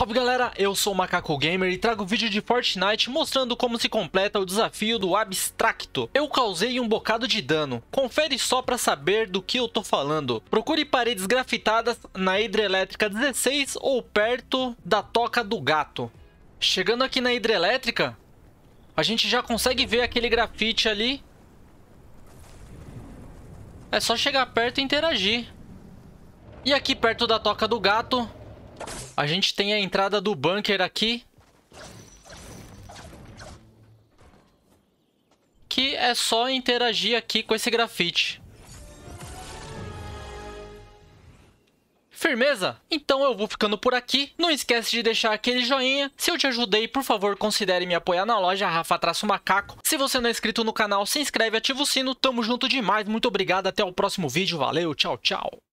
Salve galera, eu sou o Macaco Gamer e trago vídeo de Fortnite mostrando como se completa o desafio do abstracto. Eu causei um bocado de dano, confere só pra saber do que eu tô falando. Procure paredes grafitadas na hidrelétrica 16 ou perto da toca do gato. Chegando aqui na hidrelétrica, a gente já consegue ver aquele grafite ali. É só chegar perto e interagir. E aqui perto da toca do gato, a gente tem a entrada do bunker aqui. Que é só interagir aqui com esse grafite. Firmeza? Então eu vou ficando por aqui. Não esquece de deixar aquele joinha. Se eu te ajudei, por favor, considere me apoiar na loja Rafa-Macaco. Se você não é inscrito no canal, se inscreve, ativa o sino. Tamo junto demais. Muito obrigado. Até o próximo vídeo. Valeu. Tchau, tchau.